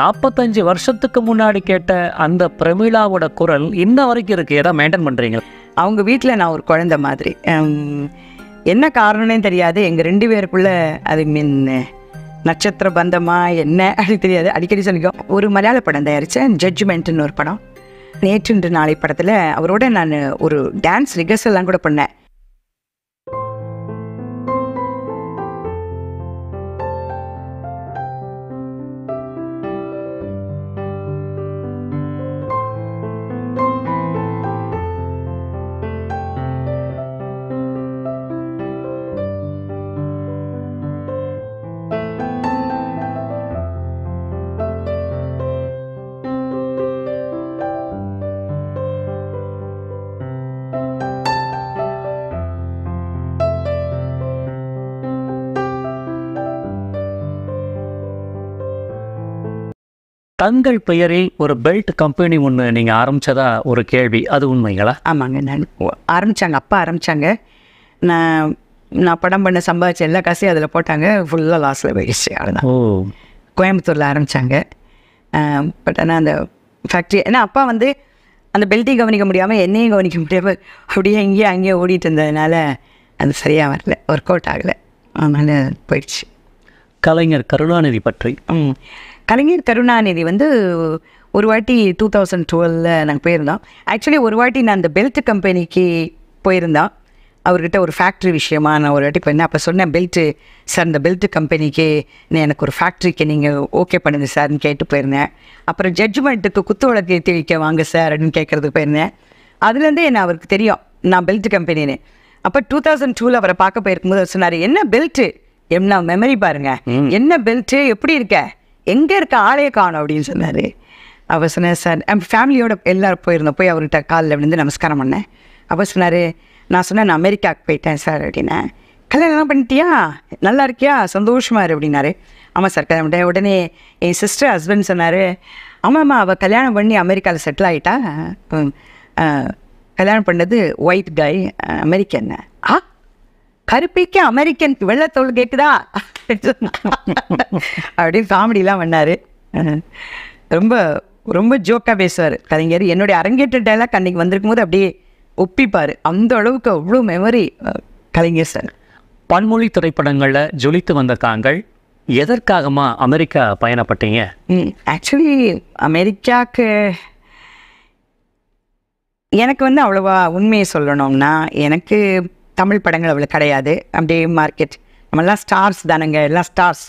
நாற்பத்தஞ்சு வருஷத்துக்கு முன்னாடி கேட்ட அந்த பிரமிளாவோட குரல் இன்ன வரைக்கும் இருக்குது ஏதாவது மெயின்டைன் பண்ணுறீங்களா அவங்க வீட்டில் நான் ஒரு குழந்த மாதிரி என்ன காரணம்னே தெரியாது எங்கள் ரெண்டு பேருக்குள்ள அது மீன் நட்சத்திர பந்தமா என்ன அப்படின்னு தெரியாது அடிக்கடி சொல்லிக்கோ ஒரு மலையாள படம் தயாரித்தேன் ஜட்ஜ்மெண்ட்டுன்னு ஒரு படம் நேற்று நாளை படத்தில் அவரோட நான் ஒரு டான்ஸ் ரிகர்சல்லாம் கூட பண்ணேன் தங்கள் பெயரில் ஒரு பெல்ட் கம்பெனி ஒன்று நீங்கள் ஆரம்பித்ததா ஒரு கேள்வி அது உண்மைங்களா ஆமாங்க நான் ஆரம்பித்தாங்க அப்பா ஆரம்பித்தாங்க நான் நான் படம் பண்ண சம்பாதிச்ச எல்லா காசையும் அதில் போட்டாங்க ஃபுல்லாக லாஸில் போயிடுச்சு அவ்வளோதான் ஓ கோயம்புத்தூரில் ஆரம்பித்தாங்க பட் ஆனால் அந்த ஃபேக்ட்ரி ஏன்னா அப்பா வந்து அந்த பெல்ட்டையும் கவனிக்க முடியாமல் என்னையும் கவனிக்க முடியாமல் அப்படியே இங்கேயே அங்கேயே ஓடிட்டு இருந்ததுனால அது சரியாக வரல ஒர்க் அவுட் ஆகலை அதனால் போயிடுச்சு கலைஞர் கருணாநிதி பற்றி கலைஞர் கருணாநிதி வந்து ஒரு வாட்டி டூ தௌசண்ட் டுவெலில் நாங்கள் போயிருந்தோம் ஆக்சுவலி ஒரு வாட்டி நான் அந்த பெல்ட் கம்பெனிக்கு போயிருந்தோம் அவர்கிட்ட ஒரு ஃபேக்ட்ரி விஷயமா நான் ஒரு வாட்டி போயிருந்தேன் அப்போ சொன்னேன் பெல்ட்டு சார் இந்த பெல்ட் கம்பெனிக்கு எனக்கு ஒரு ஃபேக்ட்ரிக்கு நீங்கள் ஓகே பண்ணுங்க சார்னு கேட்டு போயிருந்தேன் அப்புறம் ஜட்ஜ்மெண்ட்டுக்கு குத்து வழக்கு திழிக்க வாங்க சார் அப்படின்னு கேட்குறதுக்கு போயிருந்தேன் அதுலேருந்தே என்ன அவருக்கு தெரியும் நான் பெல்ட் கம்பெனின்னு அப்போ டூ தௌசண்ட் டூவில் அவரை பார்க்க போயிருக்கும்போது சொன்னார் என்ன பெல்ட்டு என்ன மெமரி பாருங்கள் என்ன பெல்ட்டு எப்படி இருக்க எங்கே இருக்க ஆளே காணும் அப்படின்னு சொன்னார் அவர் சொன்னார் சார் நம்ம ஃபேமிலியோட எல்லோரும் போயிருந்தோம் போய் அவர்கிட்ட காலில் விழுந்து நமஸ்காரம் பண்ணேன் அவர் சொன்னார் நான் சொன்னேன் நான் அமெரிக்காவுக்கு போயிட்டேன் சார் அப்படின்னேன் கல்யாணம் பண்ணிட்டியா நல்லா இருக்கியா சந்தோஷமாக இரு அப்படின்னாரு ஆமாம் சார் கல்யாணம் பண்ணிட்டேன் உடனே என் சிஸ்டர் ஹஸ்பண்ட் சொன்னார் ஆமாம்மா அவள் கல்யாணம் பண்ணி அமெரிக்காவில் செட்டில் ஆகிட்டா கல்யாணம் பண்ணது ஒயிட் கை அமெரிக்கன் ஆ கருப்பிக்கு அமெரிக்கன் வெள்ளத்தோல் கேட்குதா அப்படின்னு காமெடிலாம் பண்ணாரு ரொம்ப ரொம்ப ஜோக்காக பேசுவார் கலைஞர் என்னுடைய அரங்கேற்ற டைலாக் அன்னைக்கு வந்திருக்கும் போது அப்படியே ஒப்பிப்பார் அந்த அளவுக்கு அவ்வளோ மெமரி கலைஞர் சார் பன்மொழி திரைப்படங்களில் ஜொலித்து வந்த தாங்கள் எதற்காகமா அமெரிக்கா பயணப்பட்டீங்க ஆக்சுவலி அமெரிக்காவுக்கு எனக்கு வந்து அவ்வளோவா உண்மையை சொல்லணும்னா எனக்கு தமிழ் படங்கள் அவ்வளோ கிடையாது அப்படியே மார்க்கெட் நம்மெல்லாம் ஸ்டார்ஸ் தானேங்க எல்லாம் ஸ்டார்ஸ்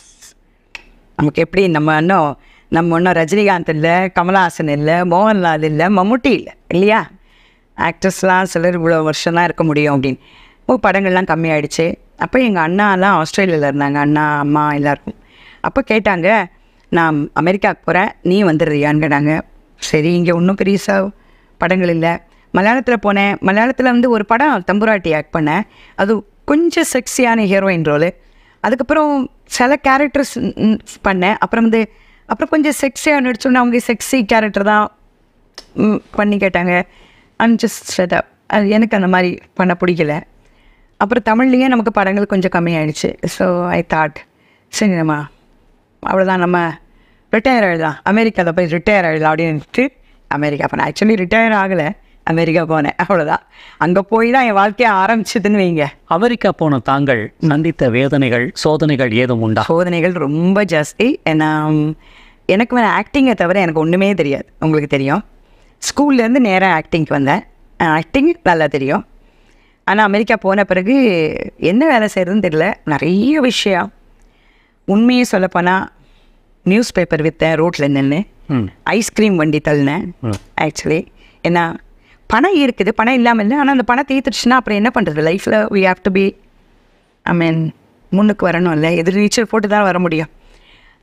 நமக்கு எப்படி நம்ம இன்னும் நம்ம ஒன்றும் ரஜினிகாந்த் இல்லை கமல்ஹாசன் இல்லை மோகன்லால் இல்லை மம்முட்டி இல்லை இல்லையா ஆக்ட்ரஸ்லாம் சிலர் இவ்வளோ வருஷம்லாம் இருக்க முடியும் அப்படின்னு ஓ படங்கள்லாம் கம்மியாயிடுச்சு அப்போ எங்கள் அண்ணாலாம் ஆஸ்திரேலியாவில் இருந்தாங்க அண்ணா அம்மா எல்லாருக்கும் அப்போ கேட்டாங்க நான் அமெரிக்காவுக்கு போகிறேன் நீ வந்துடுறியான்னு கேட்டாங்க சரி இங்கே ஒன்றும் பெருசாக படங்கள் இல்லை மலையாளத்தில் போனேன் மலையாளத்தில் வந்து ஒரு படம் தம்புராட்டி ஆக்ட் பண்ணேன் அது கொஞ்சம் செக்ஸியான ஹீரோயின் ரோலு அதுக்கப்புறம் சில கேரக்டர்ஸ் பண்ணேன் அப்புறம் வந்து அப்புறம் கொஞ்சம் செக்ஸியாக நடிச்சோன்னா அவங்க செக்ஸி கேரக்டர் தான் பண்ணி கேட்டாங்க அண்ட் ஜஸ்ட் அது எனக்கு அந்த மாதிரி பண்ண பிடிக்கல அப்புறம் தமிழ்லேயே நமக்கு படங்கள் கொஞ்சம் கம்மியாயிடுச்சு ஸோ ஐ தாட் சரி நம்ம அவ்வளோதான் நம்ம ரிட்டையர் ஆகிடலாம் அமெரிக்காவில் போய் ரிட்டையர் ஆகிடலாம் அப்படின்ட்டு அமெரிக்கா அப்போ நான் ஆக்சுவலி ரிட்டையர் ஆகலை அமெரிக்கா போனேன் அவ்வளோதான் அங்கே போய் தான் என் வாழ்க்கையை ஆரம்பிச்சதுன்னு வைங்க அமெரிக்கா போன தாங்கள் சந்தித்த வேதனைகள் சோதனைகள் ஏதும் உண்டா சோதனைகள் ரொம்ப ஜாஸ்தி ஏன்னா எனக்கு வேணா ஆக்டிங்கை தவிர எனக்கு ஒன்றுமே தெரியாது உங்களுக்கு தெரியும் ஸ்கூல்லேருந்து நேராக ஆக்டிங்க்கு வந்தேன் ஆக்டிங் நல்லா தெரியும் ஆனால் அமெரிக்கா போன பிறகு என்ன வேலை செய்கிறதுன்னு தெரியல நிறைய விஷயம் உண்மையை சொல்லப்போனால் நியூஸ் பேப்பர் விற்றேன் ரோட்டில் நின்று ஐஸ்கிரீம் வண்டி தள்ளினேன் ஆக்சுவலி ஏன்னா பணம் இருக்குது பணம் இல்லாமல் இல்லை ஆனால் அந்த பணம் தீர்த்துடுச்சுன்னா அப்புறம் என்ன பண்ணுறது லைஃப்பில் we have to be I mean முன்னுக்கு வரணும் இல்லை எதிர் நீச்சல் போட்டு தான் வர முடியும்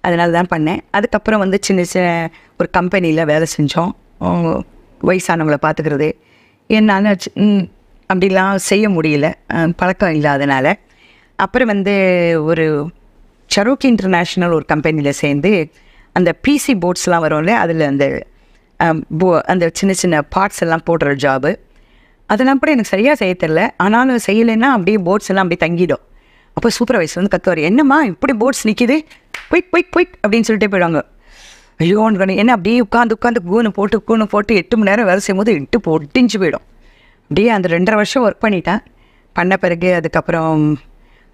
அதனால தான் பண்ணேன் அதுக்கப்புறம் வந்து சின்ன சின்ன ஒரு கம்பெனியில் வேலை செஞ்சோம் வயசானவங்களை பார்த்துக்கிறது என்னால் அப்படிலாம் செய்ய முடியல பழக்கம் இல்லாதனால அப்புறம் வந்து ஒரு சரோக்கி இன்டர்நேஷ்னல் ஒரு கம்பெனியில் சேர்ந்து அந்த பிசி போர்ட்ஸ்லாம் வரும்ல அதில் அந்த போ அந்த சின்ன சின்ன பார்ட்ஸ் எல்லாம் போடுற ஜாபு அதெல்லாம் கூட எனக்கு சரியாக செய்ய தெரில ஆனாலும் செய்யலைன்னா அப்படியே போட்ஸ் எல்லாம் அப்படியே தங்கிடும் அப்போ சூப்பர்வைசர் வந்து கத்துவார் என்னம்மா இப்படி போட்ஸ் நிற்கிது குயிக் குயிக் குயிக் அப்படின்னு சொல்லிட்டு போயிடுவாங்க ஐயோ ஒன்று என்ன அப்படியே உட்காந்து உட்காந்து கூணு போட்டு கூணு போட்டு எட்டு மணி நேரம் வேலை செய்யும்போது எட்டு ஒட்டிஞ்சு போயிடும் அப்படியே அந்த ரெண்டரை வருஷம் ஒர்க் பண்ணிட்டேன் பண்ண பிறகு அதுக்கப்புறம்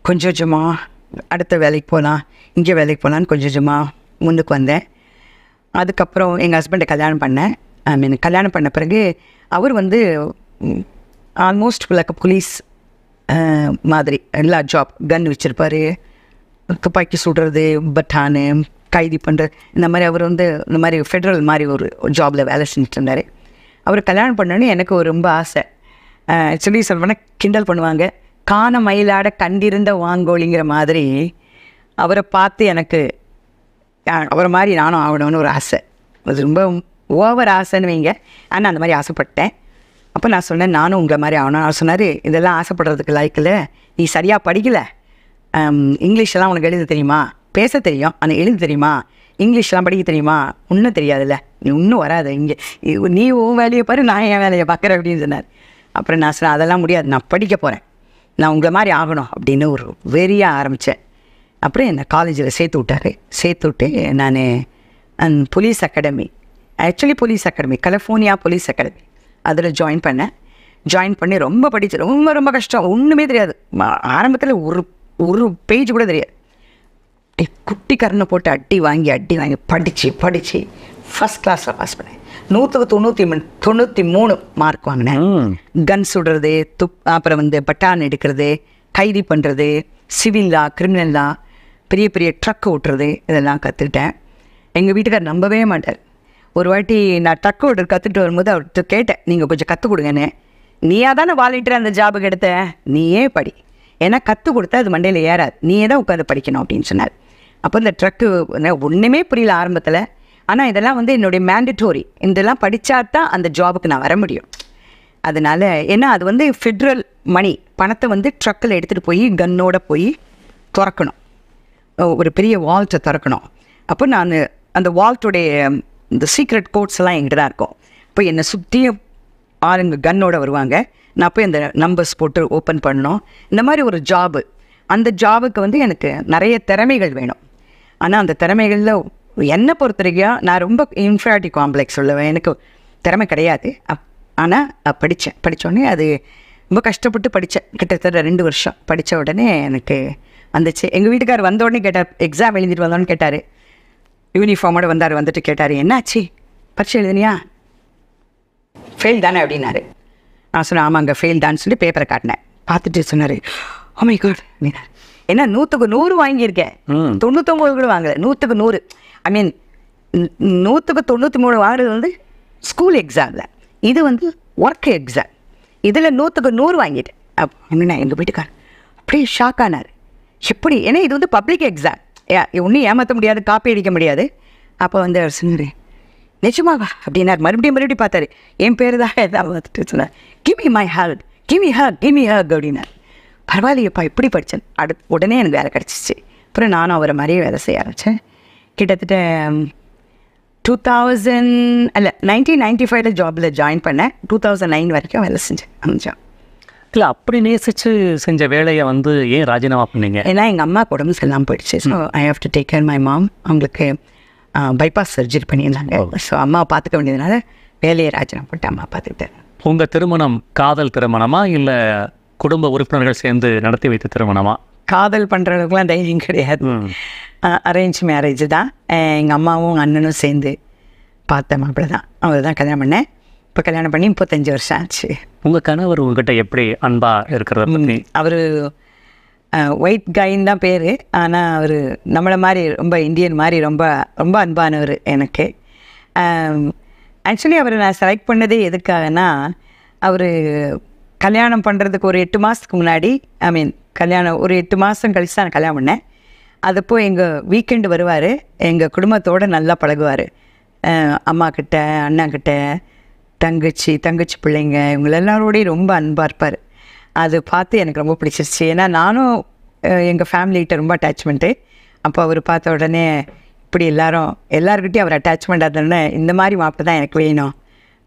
கொஞ்சம் கொஞ்சமாக அடுத்த வேலைக்கு போகலாம் இங்கே வேலைக்கு போகலான்னு கொஞ்சம் கொஞ்சமாக முன்னுக்கு வந்தேன் அதுக்கப்புறம் எங்கள் ஹஸ்பண்டை கல்யாணம் பண்ணேன் ஐ மீன் கல்யாணம் பண்ண பிறகு அவர் வந்து ஆல்மோஸ்ட் லைக் போலீஸ் மாதிரி எல்லா ஜாப் கன் வச்சுருப்பார் துப்பாக்கி சுடுறது பட்டானு கைதி பண்ணுறது இந்த மாதிரி அவர் வந்து இந்த மாதிரி ஃபெடரல் மாதிரி ஒரு ஜாபில் வேலை செஞ்சுட்டு இருந்தார் அவர் கல்யாணம் பண்ணோன்னு எனக்கு ஒரு ரொம்ப ஆசை ஆக்சுவலி சொல்லப்போனால் கிண்டல் பண்ணுவாங்க காண மயிலாட கண்டிருந்த வாங்கோலிங்கிற மாதிரி அவரை பார்த்து எனக்கு அவரை மாதிரி நானும் ஆகணும்னு ஒரு ஆசை அது ரொம்ப ஓவர் ஆசைன்னு வைங்க ஆனால் அந்த மாதிரி ஆசைப்பட்டேன் அப்போ நான் சொன்னேன் நானும் உங்களை மாதிரி ஆகணும் அவர் சொன்னார் இதெல்லாம் ஆசைப்படுறதுக்கு லைக்கில் நீ சரியாக படிக்கலை இங்கிலீஷெல்லாம் உனக்கு எழுத தெரியுமா பேச தெரியும் ஆனால் எழுத தெரியுமா இங்கிலீஷ்லாம் படிக்க தெரியுமா ஒன்றும் தெரியாதுல்ல நீ இன்னும் வராது இங்கே நீ உன் வேலையை பாரு நான் என் வேலையை பார்க்குற அப்படின்னு சொன்னார் அப்புறம் நான் சொன்னேன் அதெல்லாம் முடியாது நான் படிக்க போகிறேன் நான் உங்களை மாதிரி ஆகணும் அப்படின்னு ஒரு வெறியாக ஆரம்பித்தேன் அப்புறம் என்னை காலேஜில் சேர்த்து விட்டார் சேர்த்து விட்டு நான் police academy actually police academy California police academy அதில் ஜாயின் பண்ணேன் ஜாயின் பண்ணி ரொம்ப படித்து ரொம்ப ரொம்ப கஷ்டம் ஒன்றுமே தெரியாது ஆரம்பத்தில் ஒரு ஒரு பேஜ் கூட தெரியாது குட்டி கரனை போட்டு அட்டி வாங்கி அட்டி வாங்கி படித்து படித்து ஃபஸ்ட் கிளாஸில் பாஸ் பண்ணேன் நூற்றுக்கு தொண்ணூற்றி மூணு தொண்ணூற்றி மூணு மார்க் வாங்கினேன் கன் சுடுறது துப் அப்புறம் வந்து பட்டான் எடுக்கிறது கைதி பண்ணுறது சிவில்லா கிரிமினல்லா பெரிய பெரிய ட்ரக்கு ஓட்டுறது இதெல்லாம் கற்றுக்கிட்டேன் எங்கள் வீட்டுக்கார் நம்பவே மாட்டார் ஒரு வாட்டி நான் ட்ரக்கு ஓட்டுறது கற்றுட்டு வரும்போது அவர்கிட்ட கேட்டேன் நீங்கள் கொஞ்சம் கற்றுக் கொடுங்கன்னு நீயாக தானே வாலண்டியர் அந்த ஜாபு எடுத்த நீயே படி ஏன்னா கற்றுக் கொடுத்தா அது மண்டையில் ஏறாது நீயே தான் உட்காந்து படிக்கணும் அப்படின்னு சொன்னார் அப்போ இந்த ட்ரக்கு ஒன்றுமே புரியல ஆரம்பத்தில் ஆனால் இதெல்லாம் வந்து என்னுடைய மேண்டட்டோரி இதெல்லாம் படித்தா தான் அந்த ஜாபுக்கு நான் வர முடியும் அதனால் ஏன்னா அது வந்து ஃபெட்ரல் மணி பணத்தை வந்து ட்ரக்கில் எடுத்துகிட்டு போய் கன்னோட போய் திறக்கணும் ஒரு பெரிய வால்ட்டை திறக்கணும் அப்போ நான் அந்த வால்ட்டுடைய இந்த சீக்ரெட் கோட்ஸ் எல்லாம் என்கிட்ட தான் இருக்கும் இப்போ என்னை சுற்றியும் ஆளுங்க கன்னோட வருவாங்க நான் போய் அந்த நம்பர்ஸ் போட்டு ஓப்பன் பண்ணணும் இந்த மாதிரி ஒரு ஜாபு அந்த ஜாபுக்கு வந்து எனக்கு நிறைய திறமைகள் வேணும் ஆனால் அந்த திறமைகளில் என்னை பொறுத்தவரைக்கும் நான் ரொம்ப இன்ஃபிராட்டி காம்ப்ளெக்ஸ் சொல்லுவேன் எனக்கு திறமை கிடையாது அப் ஆனால் படித்தேன் படித்தோடனே அது ரொம்ப கஷ்டப்பட்டு படித்தேன் கிட்டத்தட்ட ரெண்டு வருஷம் படித்த உடனே எனக்கு அந்த சே எங்கள் வீட்டுக்கார் வந்தோடனே கேட்டார் எக்ஸாம் எழுதிட்டு வந்தோன்னு கேட்டார் யூனிஃபார்மோடு வந்தார் வந்துட்டு கேட்டார் என்னாச்சு பரீட்சை எழுதுனியா ஃபெயில் தானே அப்படின்னாரு நான் சொன்னேன் ஆமாங்க ஃபெயில் தான் சொல்லி பேப்பரை காட்டினேன் பார்த்துட்டு சொன்னார் ஓமை oh குட் அப்படின்னாரு ஏன்னா நூற்றுக்கு நூறு வாங்கியிருக்கேன் தொண்ணூத்தொம்பது கூட வாங்கலை நூற்றுக்கு நூறு ஐ மீன் நூற்றுக்கு தொண்ணூற்றி மூணு வாங்குறது வந்து ஸ்கூல் எக்ஸாமில் இது வந்து ஒர்க் எக்ஸாம் இதில் நூற்றுக்கு நூறு வாங்கிட்டேன் அப்போ என்னண்ணா எங்கள் வீட்டுக்கார் அப்படியே ஷாக் ஆனார் எப்படி ஏன்னா இது வந்து பப்ளிக் எக்ஸாம் ஒன்றும் ஏமாற்ற முடியாது காப்பி அடிக்க முடியாது அப்போ வந்து அவர் சொன்னார் நிஜமாவா அப்படின்னார் மறுபடியும் மறுபடியும் பார்த்தாரு என் பேர் தான் ஏதாவது சொன்னார் gimme my heart gimme her gimme hug அப்படின்னார் பரவாயில்லையப்பா இப்படி படித்தேன் அடுத்து உடனே எனக்கு வேலை கிடச்சிச்சு அப்புறம் நானும் அவரை மாதிரியே வேலை செய்ய ஆரம்பித்தேன் கிட்டத்தட்ட டூ தௌசண்ட் அல்ல நைன்டீன் நைன்ட்டி ஃபைவ்ல ஜாபில் ஜாயின் பண்ணேன் டூ தௌசண்ட் நைன் வரைக்கும் வேலை செஞ்சேன் அந்த ஜாப் இல்லை அப்படி நேசித்து செஞ்ச வேலையை வந்து ஏன் ராஜினாமா பண்ணீங்க ஏன்னா எங்கள் அம்மா உடம்பு சரியில்லாமல் போயிடுச்சு so I have to take care my mom அவங்களுக்கு பைபாஸ் சர்ஜரி பண்ணியிருந்தாங்க ஸோ அம்மாவை பார்த்துக்க வேண்டியதுனால வேலையை ராஜினாமா போட்டு அம்மா பார்த்துக்கிட்டேன் உங்கள் திருமணம் காதல் திருமணமா இல்லை குடும்ப உறுப்பினர்கள் சேர்ந்து நடத்தி வைத்த திருமணமா காதல் பண்ணுறவங்களுக்குலாம் தைரியம் கிடையாது அரேஞ்ச் மேரேஜ் தான் எங்கள் அம்மாவும் அண்ணனும் சேர்ந்து பார்த்த மாப்பிள்ளை தான் அவரை தான் கல்யாணம் பண்ணேன் இப்போ கல்யாணம் பண்ணி முப்பத்தஞ்சு வருஷம் ஆச்சு உங்கள் கணவர் உங்ககிட்ட எப்படி அன்பாக இருக்கிறத அவர் ஒயிட் காயின் தான் பேர் ஆனால் அவர் நம்மளை மாதிரி ரொம்ப இந்தியன் மாதிரி ரொம்ப ரொம்ப அன்பானவர் எனக்கு ஆக்சுவலி அவரை நான் செலக்ட் பண்ணதே எதுக்காகனா அவர் கல்யாணம் பண்ணுறதுக்கு ஒரு எட்டு மாதத்துக்கு முன்னாடி ஐ மீன் கல்யாணம் ஒரு எட்டு மாதம் கழித்து தான் கல்யாணம் பண்ணேன் அதுப்போ எங்கள் வீக்கெண்டு வருவார் எங்கள் குடும்பத்தோடு நல்லா பழகுவார் அம்மாக்கிட்ட அண்ணாக்கிட்ட தங்கச்சி தங்கச்சி பிள்ளைங்க இவங்க எல்லாரோடையும் ரொம்ப அன்பாக இருப்பார் அது பார்த்து எனக்கு ரொம்ப பிடிச்சிருச்சு ஏன்னா நானும் எங்கள் ஃபேமிலிகிட்ட ரொம்ப அட்டாச்மெண்ட்டு அப்போ அவர் பார்த்த உடனே இப்படி எல்லாரும் எல்லாருக்கிட்டையும் அவர் அட்டாச்மெண்ட் ஆதோடனே இந்த மாதிரி மாப்பிள தான் எனக்கு வேணும்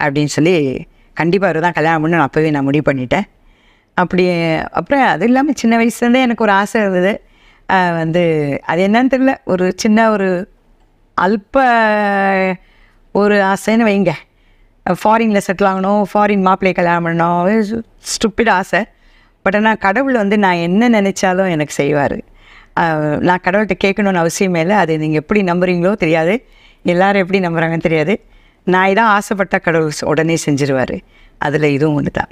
அப்படின்னு சொல்லி கண்டிப்பாக அவர் தான் கல்யாணம் பண்ணு அப்போவே நான் முடிவு பண்ணிட்டேன் அப்படி அப்புறம் அது இல்லாமல் சின்ன வயசுலேருந்தே எனக்கு ஒரு ஆசை இருந்தது வந்து அது என்னன்னு தெரியல ஒரு சின்ன ஒரு அல்ப ஒரு ஆசைன்னு வைங்க ஃபாரினில் செட்டில் ஆகணும் ஃபாரின் மாப்பிள்ளை கல்யாணம் பண்ணணும் ஸ்டுப்பிட் ஆசை பட் ஆனால் கடவுள் வந்து நான் என்ன நினச்சாலும் எனக்கு செய்வார் நான் கடவுள்கிட்ட கேட்கணும்னு அவசியமே இல்லை அது நீங்கள் எப்படி நம்புறீங்களோ தெரியாது எல்லோரும் எப்படி நம்புகிறாங்கன்னு தெரியாது நான் இதான் ஆசைப்பட்ட கடவுள் உடனே செஞ்சிருவார் அதில் இதுவும் ஒன்று தான்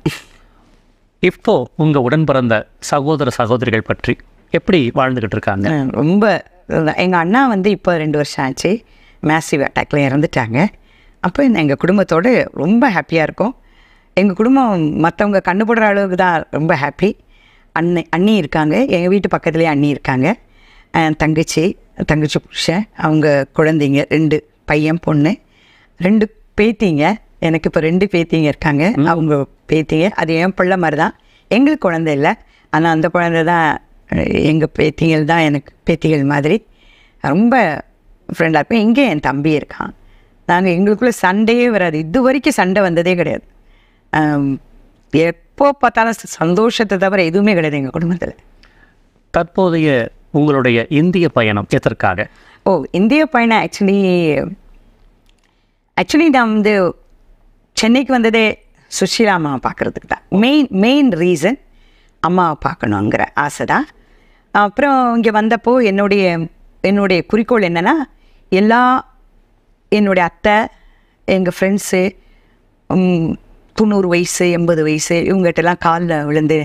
இப்போ உங்கள் உடன் பிறந்த சகோதர சகோதரிகள் பற்றி எப்படி வாழ்ந்துக்கிட்டு இருக்காங்க ரொம்ப எங்கள் அண்ணா வந்து இப்போ ரெண்டு வருஷம் ஆச்சு மேசிவ் அட்டாக்ல இறந்துட்டாங்க அப்போ எங்கள் குடும்பத்தோடு ரொம்ப ஹாப்பியாக இருக்கும் எங்கள் குடும்பம் மற்றவங்க கண்டுபடுற அளவுக்கு தான் ரொம்ப ஹாப்பி அண்ணி அண்ணி இருக்காங்க எங்கள் வீட்டு பக்கத்துலேயே அண்ணி இருக்காங்க தங்கச்சி தங்கச்சி புருஷன் அவங்க குழந்தைங்க ரெண்டு பையன் பொண்ணு ரெண்டு பேத்திங்க எனக்கு இப்போ ரெண்டு பேத்திங்க இருக்காங்க அவங்க பேத்திங்க அது என் பிள்ளை மாதிரி தான் எங்களுக்கு குழந்தை இல்லை ஆனால் அந்த குழந்தை தான் எங்கள் பேத்திகள் தான் எனக்கு பேத்திகள் மாதிரி ரொம்ப ஃப்ரெண்டாக இருப்பேன் இங்கே என் தம்பி இருக்கான் நாங்கள் எங்களுக்குள்ளே சண்டையே வராது இது வரைக்கும் சண்டை வந்ததே கிடையாது எப்போ பார்த்தாலும் சந்தோஷத்தை தவிர எதுவுமே கிடையாது எங்கள் குடும்பத்தில் தற்போதைய உங்களுடைய இந்திய பயணம் எதற்காக ஓ இந்திய பயணம் ஆக்சுவலி ஆக்சுவலி நான் வந்து சென்னைக்கு வந்ததே சுஷீலா அம்மாவை பார்க்குறதுக்கு தான் மெயின் மெயின் ரீசன் அம்மாவை பார்க்கணுங்கிற ஆசை தான் அப்புறம் இங்கே வந்தப்போ என்னுடைய என்னுடைய குறிக்கோள் என்னென்னா எல்லா என்னுடைய அத்தை எங்கள் ஃப்ரெண்ட்ஸு தொண்ணூறு வயசு எண்பது வயசு இவங்ககிட்டலாம் காலில் விழுந்து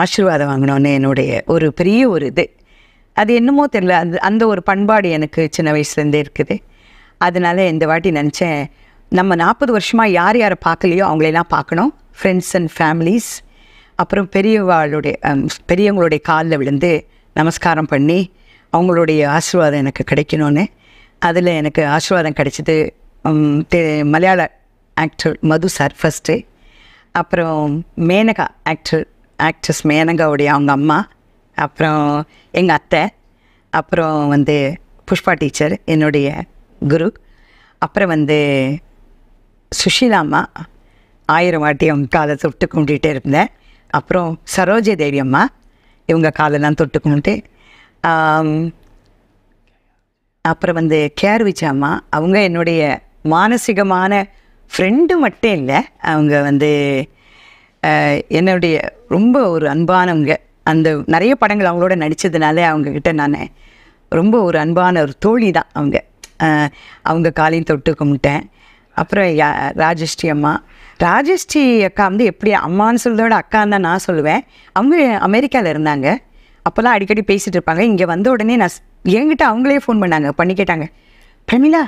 ஆசீர்வாதம் வாங்கினோன்னு என்னுடைய ஒரு பெரிய ஒரு இது அது என்னமோ தெரியல அந்த அந்த ஒரு பண்பாடு எனக்கு சின்ன வயசுலேருந்தே இருக்குது அதனால் இந்த வாட்டி நினச்சேன் நம்ம நாற்பது வருஷமாக யார் யாரை பார்க்கலையோ அவங்களெல்லாம் பார்க்கணும் ஃப்ரெண்ட்ஸ் அண்ட் ஃபேமிலிஸ் அப்புறம் பெரியவாளுடைய பெரியவங்களுடைய காலில் விழுந்து நமஸ்காரம் பண்ணி அவங்களுடைய ஆசீர்வாதம் எனக்கு கிடைக்கணும்னு அதில் எனக்கு ஆசீர்வாதம் கிடைச்சிது மலையாள ஆக்டர் மது சார் ஃபஸ்ட்டு அப்புறம் மேனகா ஆக்டர் ஆக்ட்ரஸ் மேனகாவுடைய அவங்க அம்மா அப்புறம் எங்கள் அத்தை அப்புறம் வந்து புஷ்பா டீச்சர் என்னுடைய குரு அப்புறம் வந்து சுஷீலா அம்மா ஆயிரம் வாட்டி அவங்க காலை தொட்டு கும்பிட்டுட்டே இருந்தேன் அப்புறம் சரோஜ தேவி அம்மா இவங்க காலெல்லாம் தொட்டு கும்பிட்டு அப்புறம் வந்து கேர் அம்மா அவங்க என்னுடைய மானசீகமான ஃப்ரெண்டு மட்டும் இல்லை அவங்க வந்து என்னுடைய ரொம்ப ஒரு அன்பானவங்க அந்த நிறைய படங்கள் அவங்களோட நடித்ததுனால அவங்கக்கிட்ட நான் ரொம்ப ஒரு அன்பான ஒரு தோழி தான் அவங்க அவங்க காலையும் தொட்டு கும்பிட்டேன் அப்புறம் யா ராஜஸ்ரீ அம்மா ராஜஸ்ரீ அக்கா வந்து எப்படி அம்மான்னு சொல்கிறதோட அக்கான்னு தான் நான் சொல்லுவேன் அவங்க அமெரிக்காவில் இருந்தாங்க அப்போல்லாம் அடிக்கடி பேசிகிட்டு இருப்பாங்க இங்கே வந்த உடனே நான் என்கிட்ட அவங்களே ஃபோன் பண்ணாங்க பண்ணி கேட்டாங்க பிரமிளா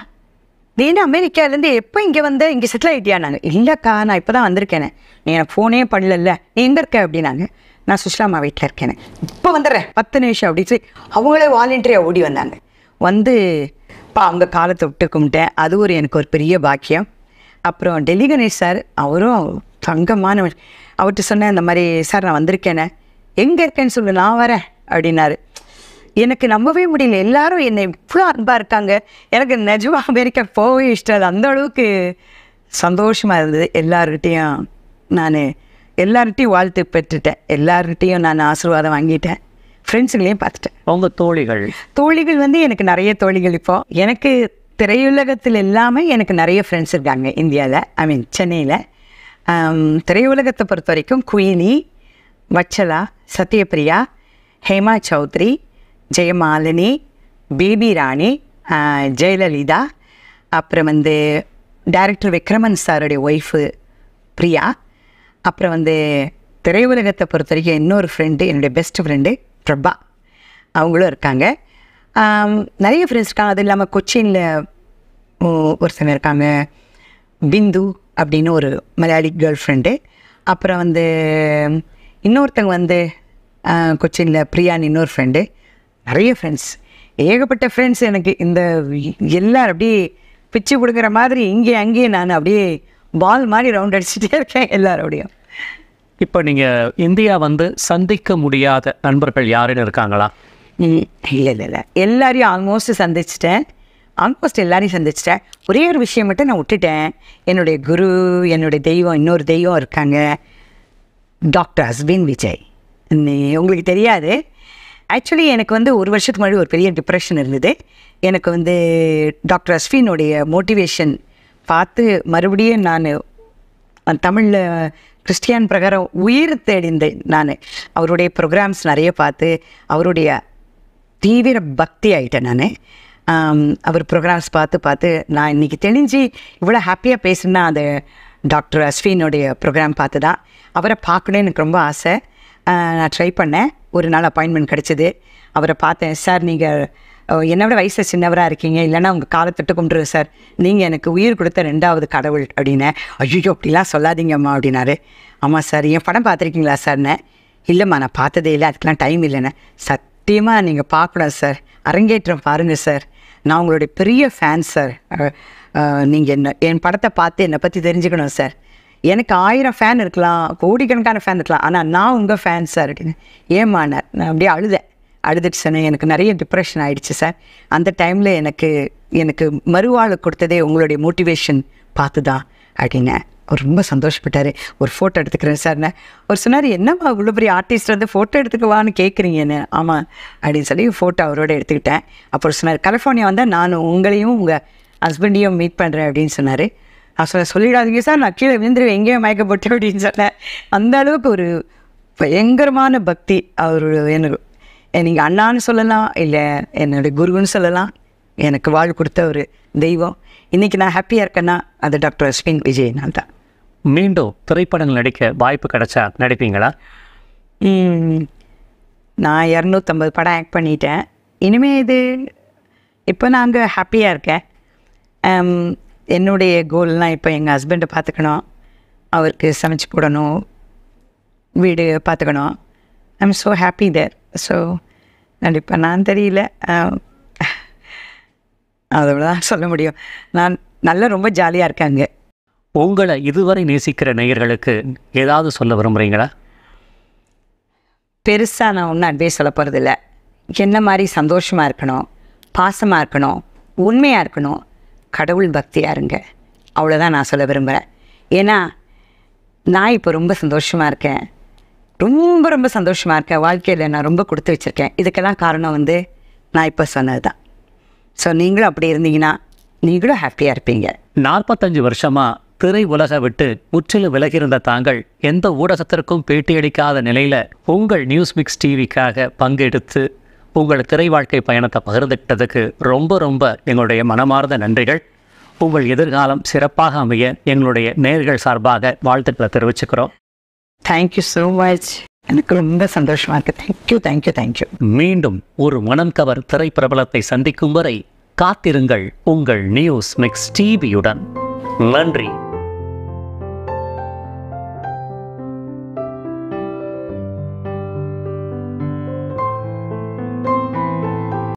நீனு அமெரிக்காலேருந்து எப்போ இங்கே வந்து இங்கே செட்டில் ஆகிட்டியா நாங்கள் இல்லைக்கா நான் இப்போ தான் வந்திருக்கேனே நீ எனக்கு ஃபோனே பண்ணலல்ல நீ எங்கே இருக்க அப்படின்னாங்க நான் சுஷ்லாமா வீட்டில் இருக்கேன் இப்போ வந்துடுறேன் பத்து நிமிஷம் அப்படின்னு சொல்லி அவங்களே வாலண்டரியாக ஓடி வந்தாங்க வந்து இப்போ அவங்க காலத்தை விட்டு கும்பிட்டேன் அது ஒரு எனக்கு ஒரு பெரிய பாக்கியம் அப்புறம் டெல்லி கணேஷ் சார் அவரும் தங்கமான அவர்கிட்ட சொன்னேன் இந்த மாதிரி சார் நான் வந்திருக்கேனே எங்கே இருக்கேன்னு சொல்லு நான் வரேன் அப்படின்னாரு எனக்கு நம்பவே முடியல எல்லாரும் என்னை இவ்வளோ அன்பாக இருக்காங்க எனக்கு நிஜமாக அமெரிக்கா போகவே இஷ்டம் அந்த அளவுக்கு சந்தோஷமாக இருந்தது எல்லார்கிட்டேயும் நான் எல்லார்கிட்டையும் வாழ்த்து பெற்றுட்டேன் எல்லார்கிட்டையும் நான் ஆசீர்வாதம் வாங்கிட்டேன் ஃப்ரெண்ட்ஸுங்களையும் பார்த்துட்டேன் உங்கள் தோழிகள் தோழிகள் வந்து எனக்கு நிறைய தோழிகள் இப்போ எனக்கு திரையுலகத்தில் இல்லாமல் எனக்கு நிறைய ஃப்ரெண்ட்ஸ் இருக்காங்க இந்தியாவில் ஐ மீன் சென்னையில் திரையுலகத்தை பொறுத்த வரைக்கும் குயினி வச்சலா சத்யபிரியா ஹேமா சௌத்ரி ஜெயமாலினி பேபி ராணி ஜெயலலிதா அப்புறம் வந்து டைரக்டர் விக்ரமன் சாருடைய ஒய்ஃபு பிரியா அப்புறம் வந்து திரையுலகத்தை பொறுத்த வரைக்கும் இன்னொரு ஃப்ரெண்டு என்னுடைய பெஸ்ட் ஃப்ரெண்டு பிரபா அவங்களும் இருக்காங்க நிறைய ஃப்ரெண்ட்ஸ் இருக்காங்க அது இல்லாமல் கொச்சினில் ஒருத்தங்க இருக்காங்க பிந்து அப்படின்னு ஒரு மலையாளி கேர்ள் ஃப்ரெண்டு அப்புறம் வந்து இன்னொருத்தங்க வந்து கொச்சினில் பிரியான்னு இன்னொரு ஃப்ரெண்டு நிறைய ஃப்ரெண்ட்ஸ் ஏகப்பட்ட ஃப்ரெண்ட்ஸ் எனக்கு இந்த எல்லாரும் அப்படியே பிச்சு கொடுக்குற மாதிரி இங்கே அங்கேயே நான் அப்படியே பால் மாதிரி ரவுண்ட் அடிச்சுட்டே இருக்கேன் எல்லாரோடையும் இப்போ நீங்கள் இந்தியா வந்து சந்திக்க முடியாத நண்பர்கள் யாருன்னு இருக்காங்களா இல்லை இல்லை இல்லை எல்லாரையும் ஆல்மோஸ்ட் சந்திச்சிட்டேன் ஆல்மோஸ்ட் எல்லாரையும் சந்திச்சிட்டேன் ஒரே ஒரு விஷயம் மட்டும் நான் விட்டுட்டேன் என்னுடைய குரு என்னுடைய தெய்வம் இன்னொரு தெய்வம் இருக்காங்க டாக்டர் ஹஸ்பின் விஜய் உங்களுக்கு தெரியாது ஆக்சுவலி எனக்கு வந்து ஒரு வருஷத்துக்கு முன்னாடி ஒரு பெரிய டிப்ரெஷன் இருந்தது எனக்கு வந்து டாக்டர் அஸ்வினுடைய மோட்டிவேஷன் பார்த்து மறுபடியும் நான் தமிழில் கிறிஸ்டியான் பிரகாரம் உயிர் தேடிந்தேன் நான் அவருடைய ப்ரோக்ராம்ஸ் நிறைய பார்த்து அவருடைய தீவிர பக்தி ஆகிட்டேன் நான் அவர் ப்ரோக்ராம்ஸ் பார்த்து பார்த்து நான் இன்றைக்கி தெளிஞ்சு இவ்வளோ ஹாப்பியாக பேசுனா அந்த டாக்டர் அஸ்வினுடைய ப்ரோக்ராம் பார்த்து தான் அவரை பார்க்கணுன்னு எனக்கு ரொம்ப ஆசை நான் ட்ரை பண்ணேன் ஒரு நாள் அப்பாயின்மெண்ட் கிடச்சிது அவரை பார்த்தேன் சார் நீங்கள் என்னோட வயசில் சின்னவராக இருக்கீங்க இல்லைன்னா உங்கள் காலை தொட்டு கும்பிட்ரு சார் நீங்கள் எனக்கு உயிர் கொடுத்த ரெண்டாவது கடவுள் அப்படின்னே ஐயோ அப்படிலாம் சொல்லாதீங்கம்மா அப்படின்னாரு ஆமாம் சார் என் படம் பார்த்துருக்கீங்களா சார்ண்ணே இல்லைம்மா நான் பார்த்ததே இல்லை அதுக்கெலாம் டைம் இல்லைண்ணே சத்தியமாக நீங்கள் பார்க்கணும் சார் அரங்கேற்றம் பாருங்கள் சார் நான் உங்களுடைய பெரிய ஃபேன் சார் நீங்கள் என்ன என் படத்தை பார்த்து என்னை பற்றி தெரிஞ்சுக்கணும் சார் எனக்கு ஆயிரம் ஃபேன் இருக்கலாம் கோடிக்கணக்கான ஃபேன் இருக்கலாம் ஆனால் நான் உங்கள் ஃபேன் சார் அப்படின்னு ஏமானார் நான் அப்படியே அழுதேன் அழுதுட்டு சொன்னேன் எனக்கு நிறைய டிப்ரெஷன் ஆகிடுச்சு சார் அந்த டைமில் எனக்கு எனக்கு மறுவாழ் கொடுத்ததே உங்களுடைய மோட்டிவேஷன் பார்த்து தான் அப்படின்னேன் அவர் ரொம்ப சந்தோஷப்பட்டார் ஒரு ஃபோட்டோ எடுத்துக்கிறேன் சார்னே அவர் சொன்னார் என்னம்மா இவ்வளோ பெரிய ஆர்டிஸ்ட் வந்து ஃபோட்டோ எடுத்துக்கவான்னு கேட்குறீங்கன்னு ஆமாம் அப்படின்னு சொல்லி ஃபோட்டோ அவரோட எடுத்துக்கிட்டேன் அப்புறம் சொன்னார் கலிஃபோர்னியா வந்தால் நான் உங்களையும் உங்கள் ஹஸ்பண்டையும் மீட் பண்ணுறேன் அப்படின்னு சொன்னார் நான் சொல்ல சொல்லிடாதீங்க சார் நான் கீழே விழுந்துருவேன் எங்கேயும் மயக்கப்பட்டு அப்படின்னு சொன்னேன் அந்த அளவுக்கு ஒரு பயங்கரமான பக்தி அவர் எனக்கு நீங்கள் அண்ணான்னு சொல்லலாம் இல்லை என்னுடைய குருன்னு சொல்லலாம் எனக்கு வாழ் கொடுத்த ஒரு தெய்வம் இன்றைக்கி நான் ஹாப்பியாக இருக்கேன்னா அது டாக்டர் அஸ்வின் விஜயனால் தான் மீண்டும் திரைப்படங்கள் நடிக்க வாய்ப்பு கிடைச்சா நடிப்பீங்களா நான் இரநூத்தம்பது படம் ஆக்ட் பண்ணிட்டேன் இனிமேல் இது இப்போ நான் அங்கே ஹாப்பியாக இருக்கேன் என்னுடைய கோல்னால் இப்போ எங்கள் ஹஸ்பண்டை பார்த்துக்கணும் அவருக்கு சமைச்சு போடணும் வீடு பார்த்துக்கணும் I am so happy there so கண்டிப்பாக நான் தெரியல அதோடதான் சொல்ல முடியும் நான் நல்லா ரொம்ப ஜாலியாக இருக்காங்க உங்களை இதுவரை நேசிக்கிற நேயர்களுக்கு ஏதாவது சொல்ல விரும்புகிறீங்களா பெருசாக நான் ஒன்றும் அட்வைஸ் சொல்ல போகிறதில்ல என்ன மாதிரி சந்தோஷமாக இருக்கணும் பாசமாக இருக்கணும் உண்மையாக இருக்கணும் கடவுள் பக்தியாக இருங்க அவ்வளோதான் நான் சொல்ல விரும்புகிறேன் ஏன்னா நான் இப்போ ரொம்ப சந்தோஷமாக இருக்கேன் ரொம்ப ரொம்ப சந்தோஷமாக இருக்கேன் வாழ்க்கையில் நான் ரொம்ப கொடுத்து வச்சுருக்கேன் இதுக்கெல்லாம் காரணம் வந்து நான் இப்போ சொன்னது தான் ஸோ நீங்களும் அப்படி இருந்தீங்கன்னா நீங்களும் ஹாப்பியாக இருப்பீங்க நாற்பத்தஞ்சு வருஷமாக திரை உலக விட்டு முற்றிலும் விலகியிருந்த தாங்கள் எந்த ஊடகத்திற்கும் பேட்டியடிக்காத நிலையில் உங்கள் நியூஸ் மிக்ஸ் டிவிக்காக பங்கெடுத்து உங்கள் திரை வாழ்க்கை பயணத்தை பகிர்ந்துக்கிட்டதுக்கு ரொம்ப ரொம்ப எங்களுடைய மனமார்ந்த நன்றிகள் உங்கள் எதிர்காலம் சிறப்பாக அமைய எங்களுடைய நேர்கள் சார்பாக வாழ்த்துக்களை தெரிவிச்சுக்கிறோம் தேங்க்யூ ஸோ மச் எனக்கு ரொம்ப சந்தோஷமாக இருக்குது தேங்க்யூ தேங்க்யூ தேங்க்யூ மீண்டும் ஒரு மனம் கவர் திரைப்பிரபலத்தை சந்திக்கும் வரை காத்திருங்கள் உங்கள் நியூஸ் மிக்ஸ் டிவியுடன் நன்றி